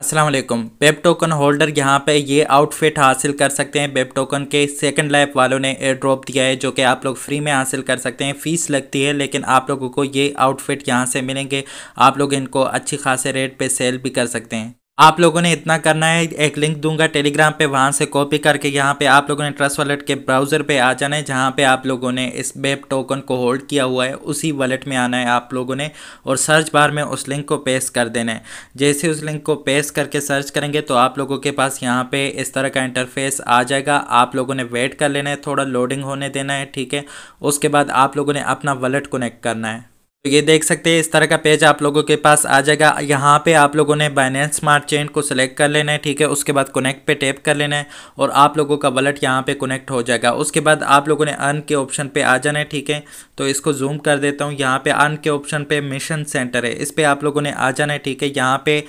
असलम पेप token holder यहाँ पे ये आउटफिट हासिल कर सकते हैं पेप टोकन के सेकंड लाइफ वालों ने एयर ड्रॉप दिया है जो कि आप लोग फ्री में हासिल कर सकते हैं फ़ीस लगती है लेकिन आप लोगों को ये आउटफिट यहाँ से मिलेंगे आप लोग इनको अच्छी खासे रेट पे सेल भी कर सकते हैं आप लोगों ने इतना करना है एक लिंक दूंगा टेलीग्राम पे वहाँ से कॉपी करके यहाँ पे आप लोगों ने ट्रस्ट वॉलेट के ब्राउज़र पे आ जाना है जहाँ पे आप लोगों ने इस बेब टोकन को होल्ड किया हुआ है उसी वॉलेट में आना है आप लोगों ने और सर्च बार में उस लिंक को पेस्ट कर देना है जैसे उस लिंक को पेस्ट करके सर्च करेंगे तो आप लोगों के पास यहाँ पर इस तरह का इंटरफेस आ जाएगा आप लोगों ने वेट कर लेना है थोड़ा लोडिंग होने देना है ठीक है उसके बाद आप लोगों ने अपना वॉलेट कनेक्ट करना है तो ये देख सकते हैं इस तरह का पेज आप लोगों के पास आ जाएगा यहाँ पे आप लोगों ने बाइनेंस स्मार्ट चेन को सिलेक्ट कर लेना है ठीक है उसके बाद कनेक्ट पे टैप कर लेना है और आप लोगों का वॉलेट यहाँ पे कनेक्ट हो जाएगा उसके बाद आप लोगों ने अर्न के ऑप्शन पे आ जाना है ठीक है तो इसको जूम कर देता हूँ यहाँ पे अर्न के ऑप्शन पे मिशन सेंटर है इस पर आप लोगों ने आ जाना है ठीक है यहाँ पे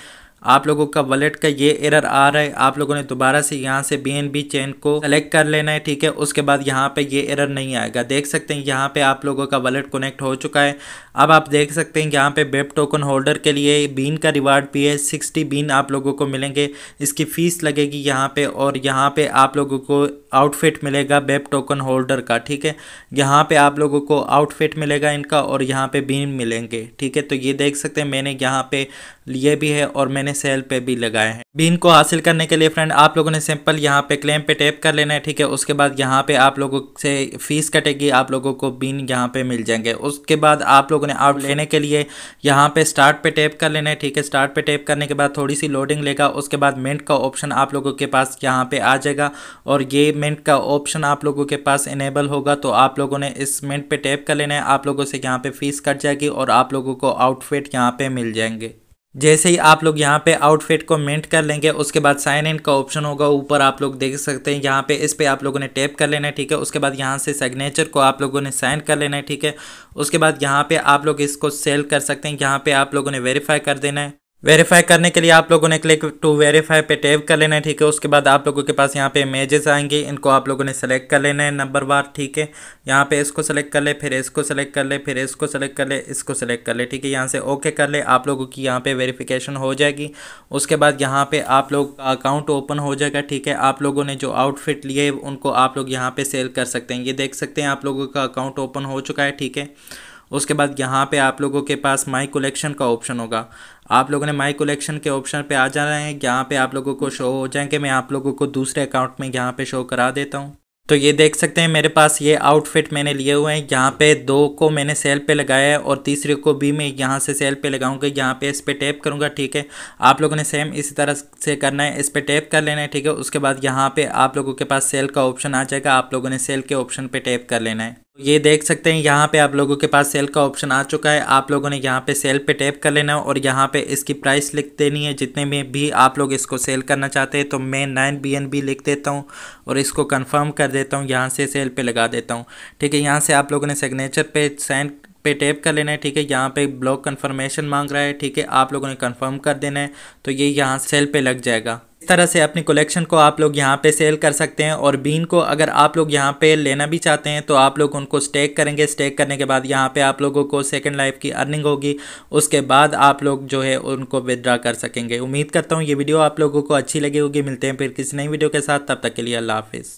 आप लोगों का वॉलेट का ये एरर आ रहा है आप लोगों ने दोबारा से यहाँ से बी चेन को सेलेक्ट कर लेना है ठीक है उसके बाद यहाँ पे ये एरर नहीं आएगा देख सकते हैं यहाँ पे आप लोगों का वॉलेट कनेक्ट हो चुका है अब आप देख सकते हैं यहाँ पे बेब टोकन होल्डर के लिए बीन का रिवार्ड भी है सिक्सटी बीन आप लोगों को मिलेंगे इसकी फ़ीस लगेगी यहाँ पर और यहाँ पर आप लोगों को आउटफिट मिलेगा बेब टोकन होल्डर का ठीक है यहाँ पर आप लोगों को आउटफिट मिलेगा इनका और यहाँ पर बीन मिलेंगे ठीक है तो ये देख सकते हैं मैंने यहाँ पर लिए भी है और मैंने मैंने सेल पे भी लगाए हैं बीन को हासिल करने के लिए फ्रेंड आप लोगों ने सिंपल यहाँ पे क्लेम पे टैप कर लेना है ठीक है उसके बाद यहाँ पे आप लोगों से फीस कटेगी आप लोगों को बीन यहाँ पे मिल जाएंगे उसके बाद आप लोगों ने आप लेने के लिए यहाँ पे स्टार्ट पे टैप कर लेना है ठीक है स्टार्ट पे टैप करने के बाद थोड़ी सी लोडिंग लेगा उसके बाद मिनट का ऑप्शन आप लोगों के पास यहाँ पे आ जाएगा और ये मिनट का ऑप्शन आप लोगों के पास इनेबल होगा तो आप लोगों ने इस मिनट पे टैप कर लेना है आप लोगों से यहाँ पे फीस कट जाएगी और आप लोगों को आउटफिट यहाँ पे मिल जाएंगे जैसे ही आप लोग यहाँ पे आउटफिट को मेंट कर लेंगे उसके बाद साइन इन का ऑप्शन होगा ऊपर आप लोग देख सकते हैं यहाँ पे इस पे आप लोगों ने टैप कर लेना है ठीक है उसके बाद यहाँ से सिग्नेचर को आप लोगों ने साइन कर लेना है ठीक है उसके बाद यहाँ पे आप लोग इसको सेल कर सकते हैं यहाँ पे आप लोगों ने वेरीफाई कर देना है वेरीफाई करने के लिए आप लोगों ने क्लिक टू वेरीफाई पे टैप कर लेना है ठीक है उसके बाद आप लोगों के पास यहाँ पे इमेजेस आएंगे इनको आप लोगों ने सेलेक्ट कर लेना है नंबर बार ठीक है यहाँ पे इसको सेलेक्ट कर ले फिर इसको सेलेक्ट कर ले फिर इसको सेलेक्ट कर ले इसको सेलेक्ट कर ले ठीक है यहाँ से ओके कर ले आप लोगों की यहाँ पर वेरीफिकेशन हो जाएगी उसके बाद यहाँ पे आप लोग का अकाउंट ओपन हो जाएगा ठीक है आप लोगों ने जो आउटफिट लिए उनको आप लोग यहाँ पे सेल कर सकते हैं ये देख सकते हैं आप लोगों का अकाउंट ओपन हो चुका है ठीक है उसके बाद यहाँ पे आप लोगों के पास माई कलेक्शन का ऑप्शन होगा आप लोगों ने माई कलेक्शन के ऑप्शन पे आ जाना है यहाँ पे आप लोगों को शो हो जाएंगे मैं आप लोगों को दूसरे अकाउंट में यहाँ पे शो करा देता हूँ तो ये देख सकते हैं मेरे पास ये आउटफिट मैंने लिए हुए हैं यहाँ पे दो को मैंने सेल पे लगाया है और तीसरे को भी मैं यहाँ से सेल पे लगाऊंगा यहाँ पे इस पर टैप करूँगा ठीक है आप लोगों ने सेम इसी तरह से करना है इस पर टैप कर लेना है ठीक है उसके बाद यहाँ पे आप लोगों के पास सेल का ऑप्शन आ जाएगा आप लोगों ने सेल के ऑप्शन पर टैप कर लेना है तो ये देख सकते हैं यहाँ पे आप लोगों के पास सेल का ऑप्शन आ चुका है आप लोगों ने यहाँ पे सेल पे टैप कर लेना है और यहाँ पे इसकी प्राइस लिख देनी है जितने में भी आप लोग इसको सेल करना चाहते हैं तो मैं नाइन बी एन बी लिख देता हूँ और इसको कंफर्म कर देता हूँ यहाँ से सेल पे लगा देता हूँ ठीक है यहाँ से आप लोगों ने सिग्नेचर पे सेंड पे टैप कर लेना है ठीक है यहाँ पे ब्लॉक कंफर्मेशन मांग रहा है ठीक है आप लोगों ने कंफर्म कर देना है तो ये यहाँ सेल पे लग जाएगा इस तरह से अपनी कलेक्शन को आप लोग यहाँ पे सेल कर सकते हैं और बीन को अगर आप लोग यहाँ पे लेना भी चाहते हैं तो आप लोग उनको स्टेक करेंगे स्टेक करने के बाद यहाँ पे आप लोगों को सेकंड लाइफ की अर्निंग होगी उसके बाद आप लोग जो है उनको विदड्रा कर सकेंगे उम्मीद करता हूँ ये वीडियो आप लोगों को अच्छी लगी होगी मिलते हैं फिर किसी नई वीडियो के साथ तब तक के लिए अल्लाह हाफिज़